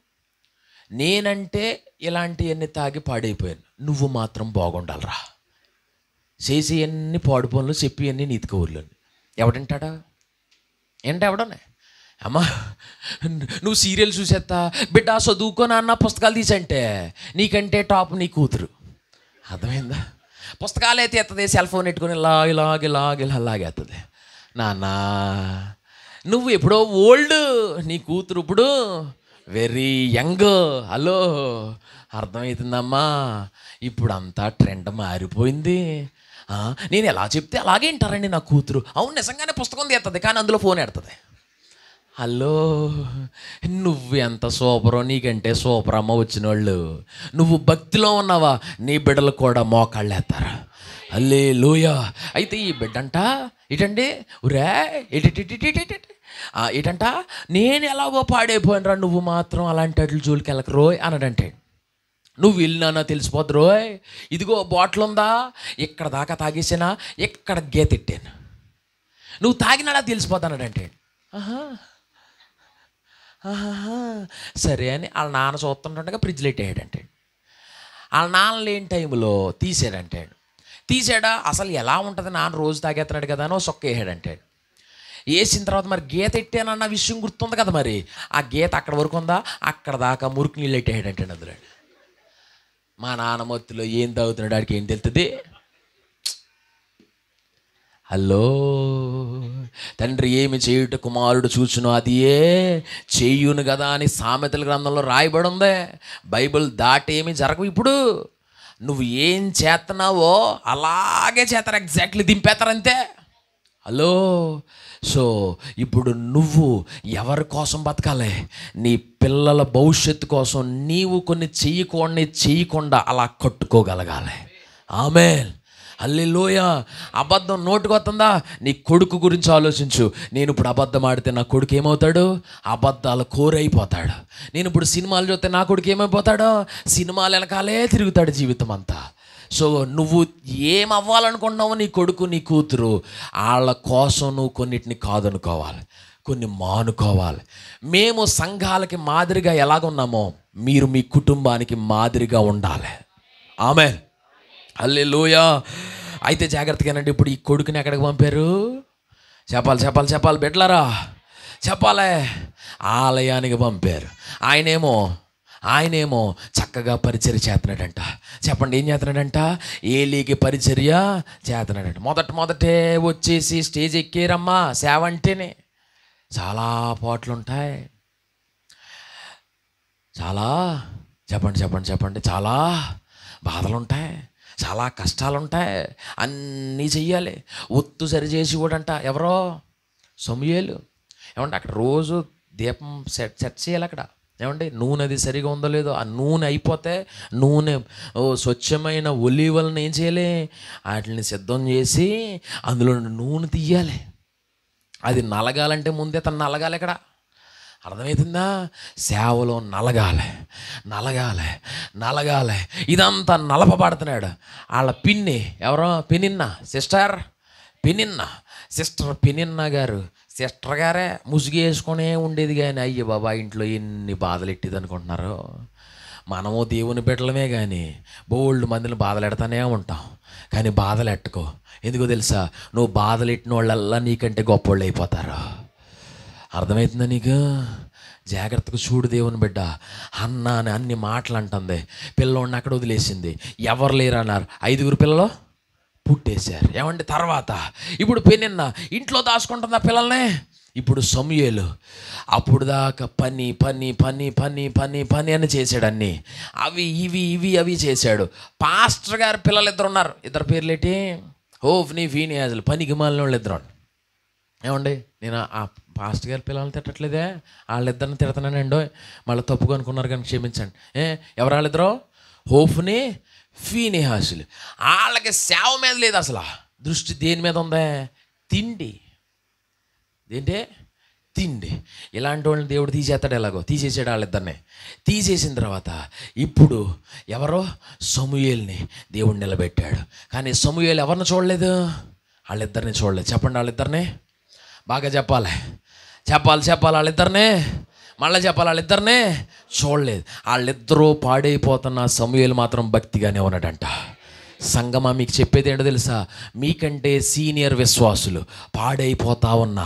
నేనంటే ఇలాంటివన్నీ తాగి పాడైపోయాను నువ్వు మాత్రం బాగుండాలరా చేసి అన్ని పాడు పనులు చెప్పి అన్ని నీతిక ఊర్లని ఎవడంటాడా ఏంట ఎవడనే అమ్మా నువ్వు సీరియల్ చూసేస్తా బిడ్డ చదువుకో నాన్న పుస్తకాలు తీసంటే నీకంటే టాప్ నీ కూతురు అర్థమైందా పుస్తకాలు అయితే ఎత్తది సెల్ ఫోన్ పెట్టుకుని లాగి లాగి లాగి ఇలా లాగేస్తుంది నాన్న నువ్వు ఎప్పుడో ఓల్డ్ నీ కూతురు ఇప్పుడు వెరీ యంగ్ హలో అర్థమవుతుందమ్మా ఇప్పుడు అంతా ట్రెండ్ మారిపోయింది నేను ఎలా చెప్తే అలాగే వింటారండి నా కూతురు అవును నిజంగానే పుస్తకం తీస్తుంది కానీ అందులో ఫోన్ ఎడుతుంది హలో నువ్వు ఎంత సూపరో నీకంటే సూపర్ అమ్మ వచ్చిన వాళ్ళు నువ్వు భక్తిలో ఉన్నావా నీ బిడ్డలు కూడా మోకాళ్ళేస్తారు అల్లే లూయా అయితే ఈ బిడ్డ అంట ఇటండి ఒరే ఇటంట నేను ఎలాగో పాడైపోయినరా నువ్వు మాత్రం అలాంటి అట్లు జోలికి వెళ్ళక రోయ్ అనడంటే నువ్వు వెళ్ళినానా తెలిసిపోద్దు రోయ్ ఇదిగో బాటిల్ ఉందా ఇక్కడ దాకా తాగేసినా ఇక్కడ గేతిట్టాను నువ్వు తాగినాడా తెలిసిపోతానడంటే ఆహా సరే అని వాళ్ళ నాన్న చూస్తుంటుండగా ఫ్రిడ్జ్లో పెట్టాడంటే వాళ్ళ నాన్న లేని టైంలో తీసాడంటాడు తీసాడా అసలు ఎలా ఉంటుంది నాన్న రోజు తాగేస్తున్నాడు కదా అని సొక్క వేసాడంటాడు వేసిన తర్వాత మరి గీత ఎట్టానన్న విషయం గుర్తుంది కదా మరి ఆ గీత అక్కడ వరకు ఉందా అక్కడ దాకా మురికి నీళ్ళు ఎట్టేయడంటే అందులో మా నాన్న మొత్తులో ఏం తాగుతున్నాడు ఆడికి ఏం తెలుతుంది హలో తండ్రి ఏమి చేయుట కుమారుడు చూచును అది ఏ చేయును కదా అని సామెతల గ్రంథంలో రాయబడి ఉంది బైబిల్ దాటేమి జరగవు ఇప్పుడు నువ్వు ఏం చేస్తున్నావో అలాగే చేస్తారు ఎగ్జాక్ట్లీ దింపేతారంతే హలో సో ఇప్పుడు నువ్వు ఎవరి కోసం బతకాలి నీ పిల్లల భవిష్యత్తు కోసం నీవు కొన్ని చేయకుండా చేయకుండా అలా కట్టుకోగలగాలి ఆమెన్ అల్లెలోయ అబద్ధం నోటుకు వస్తుందా నీ కొడుకు గురించి ఆలోచించు నేను ఇప్పుడు అబద్ధం ఆడితే నా కొడుకు ఏమవుతాడు అబద్ధాల కోరైపోతాడు నేను ఇప్పుడు సినిమాలు చూస్తే నా కొడుకు ఏమైపోతాడో సినిమాలు వెనకాలే తిరుగుతాడు జీవితం అంతా సో నువ్వు ఏం అవ్వాలనుకున్నావు నీ కొడుకు నీ కూతురు వాళ్ళ కోసం నువ్వు కొన్నిటిని కాదనుకోవాలి కొన్ని మానుకోవాలి మేము సంఘాలకి మాదిరిగా ఎలాగున్నామో మీరు మీ కుటుంబానికి మాదిరిగా ఉండాలి ఆమె అల్లే లోయా అయితే జాగ్రత్తగానండి ఇప్పుడు ఈ కొడుకుని ఎక్కడికి పంపారు చెప్పాలి చెప్పాలి చెప్పాలి బిడ్డలారా చెప్పాలే ఆలయానికి పంపారు ఆయనేమో ఆయనేమో చక్కగా పరిచర్య చేస్తున్నాడంట చెప్పండి ఏం చేస్తున్నాడంట ఏలీకి పరిచర్య చేస్తున్నాడంట మొదట మొదటే వచ్చేసి స్టేజ్ ఎక్కారమ్మా సేవంటేనే చాలా పాటలు ఉంటాయి చాలా చెప్పండి చెప్పండి చెప్పండి చాలా బాధలుంటాయి చాలా కష్టాలు ఉంటాయి అన్నీ చెయ్యాలి ఒత్తు సరిచేసి కూడా ఎవరో సొమ్యేలు ఏమంటే అక్కడ రోజు దీపం సెట్ సెట్ చేయాలి అక్కడ ఏమంటే నూనె అది సరిగా ఉందో లేదో ఆ నూనె అయిపోతే నూనె స్వచ్ఛమైన ఒలీవలను ఏం చేయాలి వాటిని సిద్ధం చేసి అందులో నూనె తీయాలి అది నలగాలంటే ముందే తను నలగాలి ఇక్కడ అర్థమవుతుందా సేవలో నలగాలి నలగాలి నలగాలి ఇదంతా నలపబడుతున్నాడు వాళ్ళ పిన్ని ఎవరో పినిన్న సిస్టర్ పినిన్న సిస్టర్ పినిన్న గారు సిస్టర్ గారే ముసుగు వేసుకునే ఉండేది కానీ అయ్య బాబా ఇంట్లో ఎన్ని బాధలు ఎట్టిది అనుకుంటున్నారు మనము దేవుని బిడ్డలమే కానీ బోల్డ్ మందిని బాధలెడతానే ఉంటాం కానీ బాధలు ఎట్టుకో ఎందుకో తెలుసా నువ్వు బాధలు ఎట్టిన వాళ్ళల్లా నీకంటే గొప్ప వాళ్ళు అయిపోతారు అర్థమవుతుందా నీకు జాగ్రత్తగా చూడు దేవుని బిడ్డ అన్న అని అన్ని మాటలు అంటుంది పిల్లోడిని అక్కడ వదిలేసింది ఎవరు లేరు అన్నారు ఐదుగురు పిల్లలు పుట్టేశారు ఏమండి తర్వాత ఇప్పుడు పెనిన్న ఇంట్లో దాచుకుంటుందా పిల్లల్ని ఇప్పుడు సమయలు అప్పుడు దాకా పని పని పని పని పని పని అని చేశాడు అన్నీ అవి ఇవి ఇవి అవి చేశాడు పాస్టర్ గారు పిల్లలు ఇద్దరు ఉన్నారు ఇద్దరు పేర్లేటి ఫీని అసలు పనికి మాలిన వాళ్ళు ఇద్దరు ఏమండి నేను ఆ పాస్ట్ గారి పిల్లల్ని తిట్టట్లేదే వాళ్ళిద్దరిని తిడతానండి మళ్ళీ తప్పుగా అనుకున్నారు కానీ క్షమించండి ఏ ఎవరు వాళ్ళిద్దరు హోఫ్ని హాసులు వాళ్ళకి సేవ మీద లేదు అసలు దృష్టి దేని మీద ఉందే తిండి ఏంటి తిండి ఇలాంటి వాళ్ళని దేవుడు తీసేస్తాడు ఎలాగో తీసేసాడు వాళ్ళిద్దరిని తీసేసిన తర్వాత ఇప్పుడు ఎవరో సమూయేల్ని దేవుడు నిలబెట్టాడు కానీ సమూయేలు ఎవరిని చూడలేదు వాళ్ళిద్దరిని చూడలేదు చెప్పండి వాళ్ళిద్దరిని బాగా చెప్పాలి చెప్పాలి చెప్పాలి వాళ్ళిద్దరినే మళ్ళీ చెప్పాలి వాళ్ళిద్దరినే చూడలేదు వాళ్ళిద్దరూ పాడైపోతున్న సమూహలు మాత్రం భక్తిగానే ఉన్నాడంట సంగమా మీకు చెప్పేది ఏంటో తెలుసా మీకంటే సీనియర్ విశ్వాసులు పాడైపోతా ఉన్నా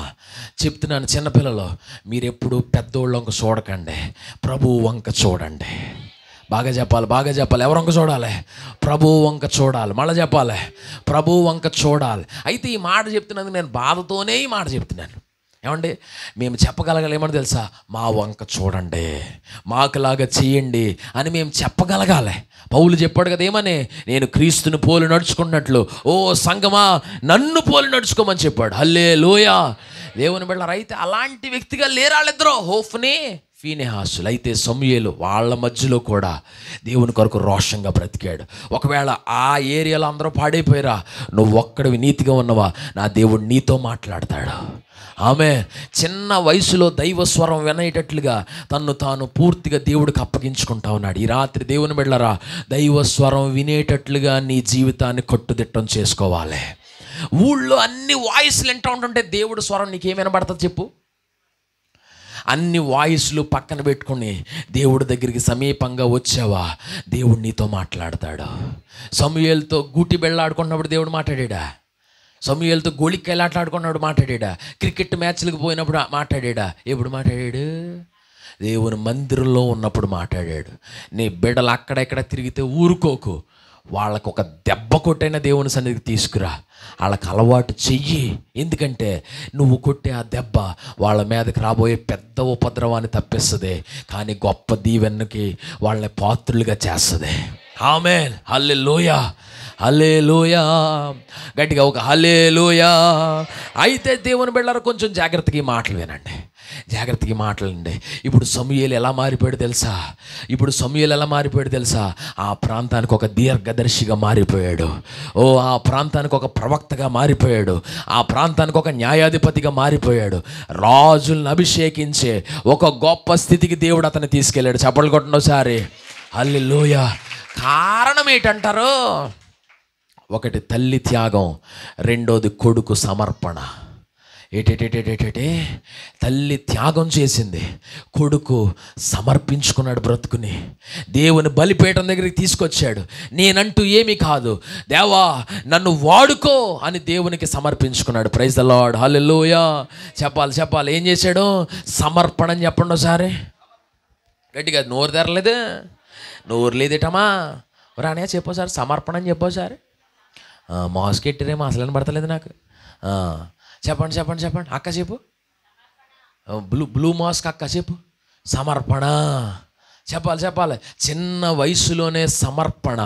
చెప్తున్నాను చిన్నపిల్లలు మీరెప్పుడు పెద్దోళ్ళు వంక చూడకండి ప్రభు వంక చూడండి బాగా చెప్పాలి బాగా చెప్పాలి ఎవరు వంక చూడాలి ప్రభు వంక చూడాలి మళ్ళీ చెప్పాలి ప్రభు వంక చూడాలి అయితే ఈ మాట చెప్తున్నందుకు నేను బాధతోనే ఈ మాట చెప్తున్నాను ఏమండి మేము చెప్పగలగలేమని తెలుసా మా వంక చూడండి మాకులాగా చేయండి అని మేము చెప్పగలగాలి పౌలు చెప్పాడు కదా ఏమని నేను క్రీస్తుని పోలి నడుచుకున్నట్లు ఓ సంగమా నన్ను పోలి నడుచుకోమని చెప్పాడు హల్లే లోయ దేవుని బిడ్డ అయితే అలాంటి వ్యక్తిగా లేరాళ్ళిద్దరో హోఫ్ని ఫీనెహాసులు అయితే సమయలు వాళ్ళ మధ్యలో కూడా దేవుని కొరకు రోషంగా బ్రతికాడు ఒకవేళ ఆ ఏరియాలో అందరూ పాడైపోయారా నువ్వు ఒక్కడివి నీతిగా ఉన్నవా నా దేవుడు నీతో మాట్లాడతాడు ఆమె చిన్న వయసులో దైవ స్వరం వినేటట్లుగా తన్ను తాను పూర్తిగా దేవుడికి అప్పగించుకుంటా ఉన్నాడు ఈ రాత్రి దేవుని దైవ స్వరం వినేటట్లుగా నీ జీవితాన్ని కట్టుదిట్టం చేసుకోవాలి ఊళ్ళో అన్ని వాయిస్లు వింటూ ఉంటుంటే దేవుడు స్వరం నీకేమైనా పడుతుంది చెప్పు అన్ని వాయిస్లు పక్కన పెట్టుకుని దేవుడి దగ్గరికి సమీపంగా వచ్చావా దేవుడు నీతో మాట్లాడతాడు సమూహలతో గూటి బెళ్ళాడుకున్నప్పుడు దేవుడు మాట్లాడా సమూహలతో గోళికి ఎలాట్లాడుకున్నాడు మాట్లాడా క్రికెట్ మ్యాచ్లకు పోయినప్పుడు మాట్లాడా ఎప్పుడు మాట్లాడాడు దేవుని మందిరంలో ఉన్నప్పుడు మాట్లాడాడు నీ బిడ్డలు అక్కడెక్కడ తిరిగితే ఊరుకోకు వాళ్ళకు ఒక దెబ్బ కొట్టైన దేవుని సన్నిధికి తీసుకురా వాళ్ళకి అలవాటు చెయ్యి ఎందుకంటే నువ్వు కొట్టే ఆ దెబ్బ వాళ్ళ మీదకి రాబోయే పెద్ద ఉపద్రవాన్ని తప్పిస్తుంది కానీ గొప్ప దీవెన్నకి వాళ్ళని పాత్రులుగా చేస్తుంది ఆమె హల్లే లోయా హలే లోయా గట్టిగా ఒక హలే లోయా అయితే దేవుని బిళ్ళారు కొంచెం జాగ్రత్తగా ఈ మాటలు వినండి జాగ్రత్తగా మాట్లాడండి ఇప్పుడు సమూహలు ఎలా మారిపోయాడు తెలుసా ఇప్పుడు సమూహలు ఎలా మారిపోయాడు తెలుసా ఆ ప్రాంతానికి ఒక దీర్ఘదర్శిగా మారిపోయాడు ఓ ఆ ప్రాంతానికి ఒక ప్రవక్తగా మారిపోయాడు ఆ ప్రాంతానికి ఒక న్యాయాధిపతిగా మారిపోయాడు రాజులను అభిషేకించే ఒక గొప్ప స్థితికి దేవుడు అతను తీసుకెళ్ళాడు చెప్పలు కొట్టినోసారి అల్లి లోయ కారణం ఏంటంటారు ఒకటి తల్లి త్యాగం రెండోది కొడుకు సమర్పణ ఏటేటేటేటేటే తల్లి త్యాగం చేసింది కొడుకు సమర్పించుకున్నాడు బ్రతుకుని దేవుని బలిపీఠం దగ్గరికి తీసుకొచ్చాడు నేనంటూ ఏమీ కాదు దేవా నన్ను వాడుకో అని దేవునికి సమర్పించుకున్నాడు ప్రైజ్ ద లాడ్ చెప్పాలి చెప్పాలి ఏం చేశాడు సమర్పణ అని చెప్పండి ఒకసారి గట్టిగా నోరు తెరలేదు నోరు లేదేటమ్మా చెప్పో సార్ సమర్పణ అని సార్ మాస్క్ ఎట్టిరేమో అసలు పడతలేదు నాకు చెప్పండి చెప్పండి చెప్పండి అక్క చెప్పు బ్లూ బ్లూ మాస్క్ అక్క చెప్పు సమర్పణ చెప్పాలి చెప్పాలి చిన్న వయసులోనే సమర్పణ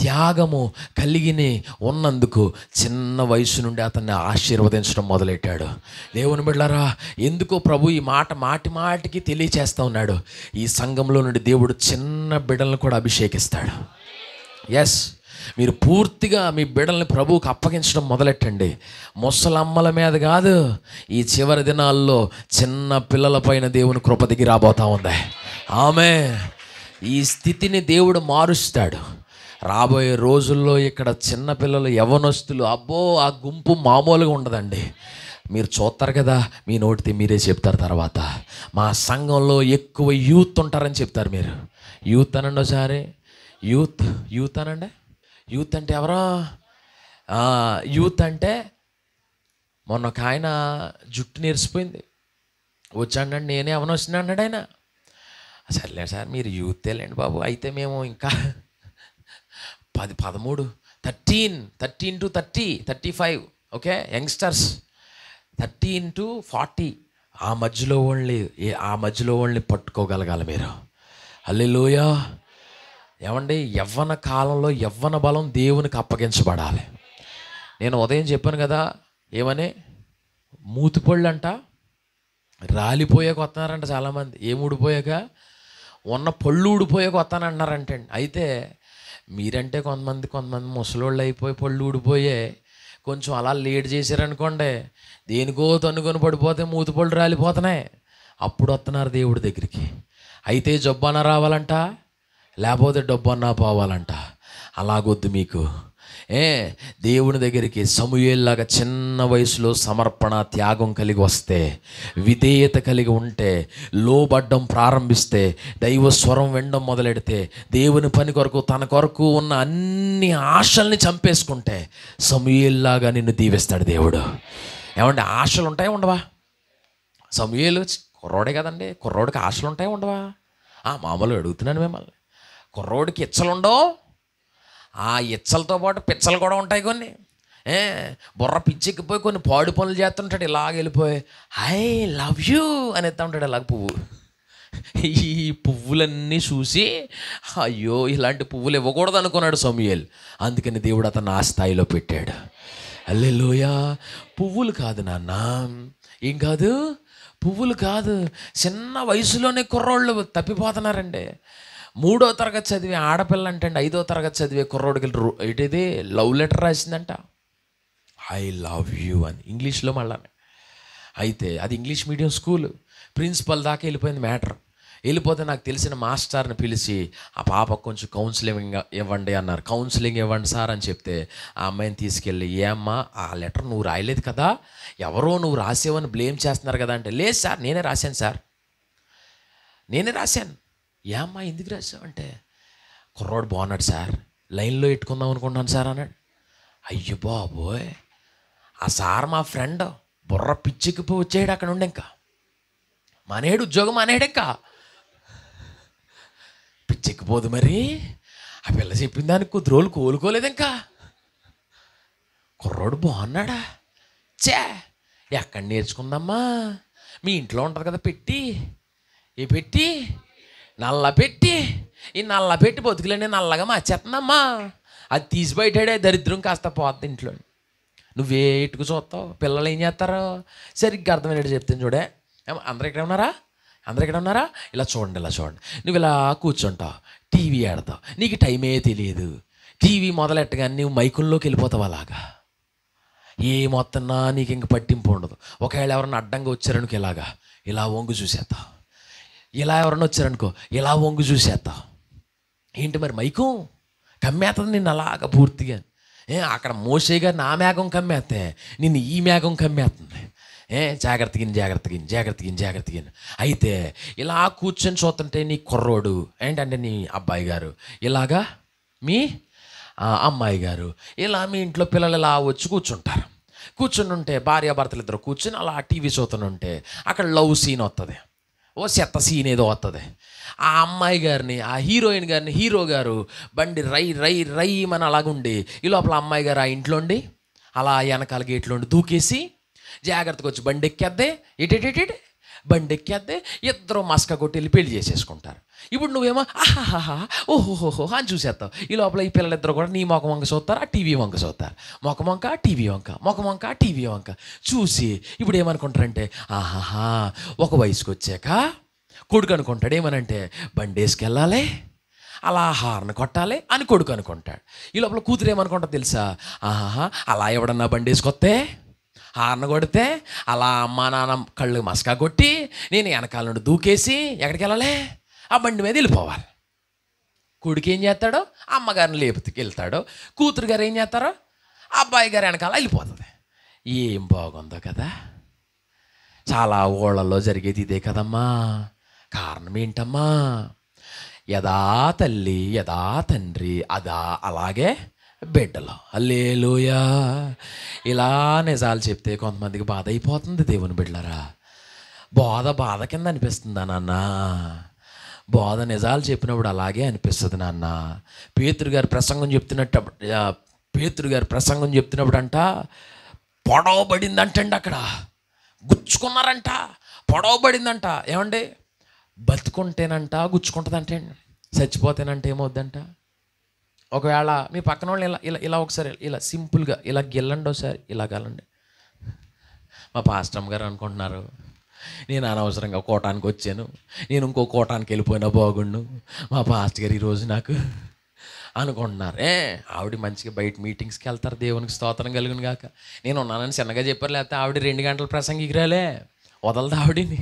త్యాగము కలిగిని ఉన్నందుకు చిన్న వయసు నుండి అతన్ని ఆశీర్వదించడం మొదలెట్టాడు దేవుని బిడ్డారా ఎందుకో ప్రభు ఈ మాట మాటి మాటికి తెలియచేస్తూ ఉన్నాడు ఈ సంఘంలో నుండి దేవుడు చిన్న బిడ్డలను కూడా అభిషేకిస్తాడు ఎస్ మీరు పూర్తిగా మీ బిడ్డల్ని ప్రభువుకు అప్పగించడం మొదలెట్టండి ముసలమ్మల మీద కాదు ఈ చివరి దినాల్లో చిన్న పిల్లలపైన దేవుని కృప దిగి రాబోతా ఉంది ఆమె ఈ స్థితిని దేవుడు మారుస్తాడు రాబోయే రోజుల్లో ఇక్కడ చిన్నపిల్లలు యవనస్తులు అబ్బో ఆ గుంపు మామూలుగా ఉండదండి మీరు చూస్తారు కదా మీ నోటి మీరే చెప్తారు తర్వాత మా సంఘంలో ఎక్కువ యూత్ ఉంటారని చెప్తారు మీరు యూత్ అనండి ఒకసారి యూత్ యూత్ అనండి యూత్ అంటే ఎవరో యూత్ అంటే మొన్న ఒక ఆయన జుట్టు నేర్చిపోయింది వచ్చానండి నేనే ఎవనొచ్చినా అన్నాడు ఆయన సర్లే సార్ మీరు లేండి బాబు అయితే మేము ఇంకా పది పదమూడు thirteen thirteen to thirty thirty five okay youngsters thirteen to forty ఆ మధ్యలో ఓన్లీ ఆ మధ్యలో ఓన్లీ పట్టుకోగలగాలి మీరు అల్లెలోయ ఏమండి యవ్వన కాలంలో యవ్వన బలం దేవునికి అప్పగించబడాలి నేను ఉదయం చెప్పాను కదా ఏమని మూతిపళ్ళు అంట రాలిపోయాక వస్తున్నారంట చాలామంది ఏం ఊడిపోయాక ఉన్న పళ్ళు ఊడిపోయే కొత్తానంటున్నారంటే అయితే మీరంటే కొంతమంది కొంతమంది ముసలోళ్ళు అయిపోయి పళ్ళు ఊడిపోయే కొంచెం అలా లేట్ చేశారనుకోండి దేనికో తన్నుకొని పడిపోతే మూతిపళ్ళు రాలిపోతున్నాయి అప్పుడు వస్తున్నారు దేవుడి దగ్గరికి అయితే జబ్బన్నా రావాలంట లేకపోతే డబ్బన్నా పోవాలంట అలాగొద్దు మీకు ఏ దేవుని దగ్గరికి సమూహేల్లాగా చిన్న వయసులో సమర్పణ త్యాగం కలిగి వస్తే విధేయత కలిగి ఉంటే లోబడ్డం ప్రారంభిస్తే దైవ స్వరం వెండం మొదలెడితే దేవుని పని కొరకు తన కొరకు ఉన్న అన్ని ఆశల్ని చంపేసుకుంటే సమూహేల్లాగా నిన్ను దీవిస్తాడు దేవుడు ఏమంటే ఆశలు ఉంటాయి ఉండవా సమూహేలు కుర్రోడే కదండి కుర్రోడికి ఆశలు ఉంటాయి ఉండవా మామూలు అడుగుతున్నాను మిమ్మల్ని కుర్రోడికి ఇచ్చలుండవు ఆ ఇచ్చలతో పాటు పిచ్చలు కూడా ఉంటాయి కొన్ని ఏ బుర్ర పిచ్చెక్కిపోయి కొన్ని పాడు పనులు చేస్తుంటాడు ఇలాగ వెళ్ళిపోయి ఐ లవ్ యూ అని ఎత్తా ఉంటాడు అలాగ పువ్వు ఈ పువ్వులన్నీ చూసి అయ్యో ఇలాంటి పువ్వులు ఇవ్వకూడదు అనుకున్నాడు సోమియల్ అందుకని దేవుడు అతను ఆ స్థాయిలో పెట్టాడు లోయా పువ్వులు కాదు నాన్న ఏం కాదు పువ్వులు కాదు చిన్న వయసులోనే కుర్రోళ్ళు తప్పిపోతున్నారండి మూడో తరగతి చదివే ఆడపిల్ల అంటే ఐదో తరగతి చదివే కుర్రోడికి ఏంటిది లవ్ లెటర్ రాసిందంట ఐ లవ్ యూ అని ఇంగ్లీష్లో మళ్ళా అయితే అది ఇంగ్లీష్ మీడియం స్కూల్ ప్రిన్సిపల్ దాకా వెళ్ళిపోయింది మ్యాటర్ వెళ్ళిపోతే నాకు తెలిసిన మాస్టర్ని పిలిచి ఆ పాప కొంచెం కౌన్సిలింగ్ ఇవ్వండి అన్నారు కౌన్సిలింగ్ ఇవ్వండి సార్ అని చెప్తే ఆ అమ్మాయిని తీసుకెళ్ళి ఏమ్మా ఆ లెటర్ నువ్వు రాయలేదు కదా ఎవరో నువ్వు రాసేవని బ్లేమ్ చేస్తున్నారు కదా అంటే లేదు సార్ నేనే రాశాను సార్ నేనే రాశాను ఏమ్మా ఎందుకు రాసావంటే కుర్రోడు బాగున్నాడు సార్ లైన్లో పెట్టుకుందాం అనుకుంటున్నాను సార్ అన్నాడు అయ్యో బాబోయ్ ఆ సార్ మా ఫ్రెండ్ బుర్ర పో వచ్చాడు అక్కడ ఉండి ఇంకా మానేడు ఉద్యోగం మానేడు ఇంకా పిచ్చెక్కిపోదు మరి ఆ పిల్ల చెప్పిన దానికి కొద్ది రోజులు కోలుకోలేదు ఇంకా కుర్రోడు బాగున్నాడా చే ఎక్కడ నేర్చుకుందమ్మా మీ ఇంట్లో ఉంటుంది కదా పెట్టి ఏ పెట్టి పెట్టి ఈ పెట్టి బతుకులన్నీ నల్లగా చెత్తనమ్మా అది తీసి బయటాడే దరిద్రం కాస్త పోద్ది ఇంట్లో ఇటుకు చూస్తావు పిల్లలు ఏం చేస్తారు సరిగ్గా అర్థమయ్యేట్టు చెప్తాను చూడే అందరు ఇక్కడ ఉన్నారా అందరు ఇక్కడ ఉన్నారా ఇలా చూడండి ఇలా చూడండి నువ్వు ఇలా కూర్చుంటావు టీవీ ఆడతావు నీకు టైమే తెలియదు టీవీ మొదలెట్టగానే నువ్వు మైకుల్లోకి వెళ్ళిపోతావు అలాగా ఏ మొత్తన్నా నీకు ఇంక పట్టింపు ఉండదు ఒకవేళ ఎవరన్నా అడ్డంగా వచ్చారనుకు ఇలాగా ఇలా వంగు చూసేస్తావు ఇలా ఎవరైనా వచ్చారనుకో ఇలా వంగు చూసేస్తా ఏంటి మరి మైకు కమ్మేస్తుంది నిన్ను అలాగ పూర్తిగా ఏ అక్కడ మోసేగా నా మేఘం కమ్మేస్తే నిన్ను ఈ మేఘం కమ్మేస్తుంది ఏ జాగ్రత్త గిని జాగ్రత్త గిని అయితే ఇలా కూర్చొని చూస్తుంటే నీ కుర్రోడు ఏంటంటే నీ అబ్బాయి గారు ఇలాగా మీ అమ్మాయి గారు ఇలా మీ ఇంట్లో పిల్లలు ఇలా వచ్చి కూర్చుంటారు కూర్చుని ఉంటే భార్యాభర్తలు ఇద్దరు కూర్చుని అలా టీవీ చూస్తుంటే అక్కడ లవ్ సీన్ వస్తుంది ఓ చెత్త సీన్ ఏదో వస్తుంది ఆ అమ్మాయి గారిని ఆ హీరోయిన్ గారిని హీరో గారు బండి రై రై రై మన అలాగుండి ఈ లోపల అమ్మాయి గారు ఆ ఉండి అలా వెనకాల ఉండి దూకేసి జాగ్రత్తగా వచ్చి బండి ఎక్కేద్దే ఇటు బండి ఎక్కేద్దే ఇద్దరు మస్క కొట్టి వెళ్ళి పెళ్లి చేసేసుకుంటారు ఇప్పుడు నువ్వేమో ఆహాహా ఓహోహోహో అని చూసేస్తావు ఈ లోపల ఈ పిల్లలిద్దరు కూడా నీ మొక వంక చూస్తారు ఆ టీవీ వంక చూస్తారు మొఖం వంక టీవీ వంక మొఖం వంక టీవీ వంక చూసి ఇప్పుడు ఏమనుకుంటారంటే ఆహాహా ఒక వయసుకు వచ్చాక కొడుకు అనుకుంటాడు ఏమనంటే బండేసుకెళ్ళాలి అలా హార్న్ కొట్టాలి అని కొడుకు అనుకుంటాడు ఈ లోపల కూతురు ఏమనుకుంటా తెలుసా ఆహాహా అలా ఎవడన్నా బండేసుకొస్తే హార్న్ కొడితే అలా అమ్మా నాన్న కళ్ళు మసకా కొట్టి నేను వెనకాల నుండి దూకేసి ఎక్కడికి వెళ్ళాలి ఆ బండి మీద వెళ్ళిపోవాలి కొడుకు ఏం చేస్తాడో అమ్మగారిని లేపుతుకి వెళ్తాడో కూతురు గారు ఏం చేస్తారో అబ్బాయి గారు వెనకాల వెళ్ళిపోతుంది ఏం బాగుందో కదా చాలా ఊళ్ళల్లో జరిగేది ఇదే కదమ్మా కారణం ఏంటమ్మా యదా తల్లి యదా తండ్రి అదా అలాగే బిడ్డలు అల్లేలోయా ఇలా నిజాలు చెప్తే కొంతమందికి బాధ అయిపోతుంది దేవుని బిడ్డలరా బాధ బాధ కింద అనిపిస్తుందా నాన్న బోధ నిజాలు చెప్పినప్పుడు అలాగే అనిపిస్తుంది నాన్న పేతురు గారి ప్రసంగం చెప్తున్నట్టు పేతురు గారి ప్రసంగం చెప్తున్నప్పుడు అంట పొడవబడిందంటండి అక్కడ గుచ్చుకున్నారంట పొడవబడిందంట ఏమండి బతుకుంటేనంట గుచ్చుకుంటుందంటే చచ్చిపోతేనంట ఏమవుద్దంట ఒకవేళ మీ పక్కన వాళ్ళు ఇలా ఇలా ఇలా ఒకసారి ఇలా సింపుల్గా ఇలా గెల్లండి ఒకసారి ఇలా గెలండి మా పాస్టమ్ గారు అనుకుంటున్నారు నేను అనవసరంగా కోటానికి వచ్చాను నేను ఇంకో కోటానికి వెళ్ళిపోయినా బాగుండు మా పాస్ట్ గారు ఈరోజు నాకు అనుకుంటున్నారు ఏ ఆవిడ మంచిగా బయట మీటింగ్స్కి వెళ్తారు దేవునికి స్తోత్రం కలుగును కాక నేను ఉన్నానని చిన్నగా చెప్పారు లేకపోతే ఆవిడ రెండు గంటల ప్రసంగికి రాలే వదలదు ఆవిడని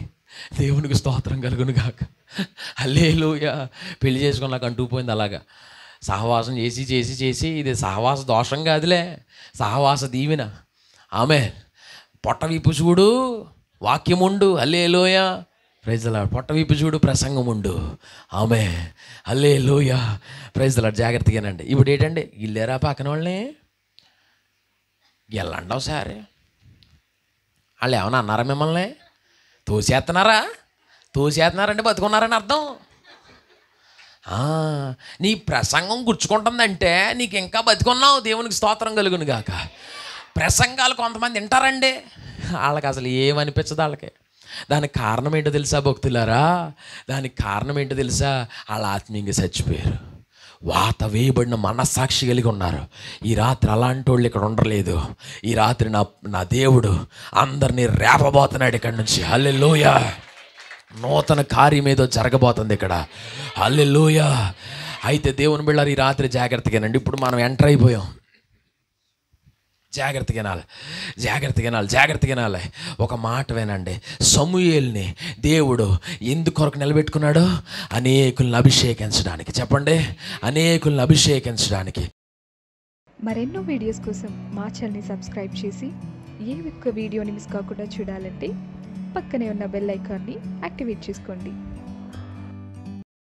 దేవునికి స్తోత్రం కలుగును కాక అల్లేలుయా పెళ్లి చేసుకుని నాకు పోయింది అలాగా సహవాసం చేసి చేసి చేసి ఇది సహవాస దోషం కాదులే సహవాస దీవిన ఆమె పొట్ట విప్పు చూడు వాక్యముండు అల్లే లోయ పొట్ట విప్పి చూడు ప్రసంగం ఉండు ఆమె అల్లే లోయ ప్రైజ్ల జాగ్రత్తగానండి ఇప్పుడు ఏంటండి ఇల్లేరా పక్కన వాళ్ళని వెళ్ళండి ఒకసారి వాళ్ళు ఏమైనా అన్నారా మిమ్మల్ని తోసేస్తున్నారా తోసేస్తున్నారంటే బతుకున్నారని అర్థం నీ ప్రసంగం గుర్చుకుంటుందంటే నీకు ఇంకా బతికున్నావు దేవునికి స్తోత్రం కలుగును గాక ప్రసంగాలు కొంతమంది వింటారండి వాళ్ళకి అసలు ఏమనిపించదు వాళ్ళకి దానికి కారణం ఏంటో తెలుసా భక్తులారా దానికి కారణం ఏంటో తెలుసా వాళ్ళ ఆత్మీయంగా చచ్చిపోయారు వాత వేయబడిన మనస్సాక్షి కలిగి ఉన్నారు ఈ రాత్రి అలాంటి వాళ్ళు ఇక్కడ ఉండలేదు ఈ రాత్రి నా నా దేవుడు అందరినీ రేపబోతున్నాడు ఇక్కడ నుంచి లోయ నూతన కార్యం ఏదో జరగబోతుంది ఇక్కడ లోయ అయితే దేవుని బిళ్ళారు ఈ రాత్రి జాగ్రత్తగానండి ఇప్పుడు మనం ఎంటర్ అయిపోయాం జాగ్రత్త తినాలి జాగ్రత్త తినాలి జాగ్రత్త తినాలి ఒక మాట వినండి సమూయేల్ని దేవుడు ఎందుకొరకు నిలబెట్టుకున్నాడు అనేకుల్ని అభిషేకించడానికి చెప్పండి అనేకుల్ని అభిషేకించడానికి మరెన్నో వీడియోస్ కోసం మా ఛానల్ని సబ్స్క్రైబ్ చేసి ఏ ఒక్క వీడియోని మిస్ కాకుండా చూడాలంటే పక్కనే ఉన్న బెల్ ఐకాన్ని యాక్టివేట్ చేసుకోండి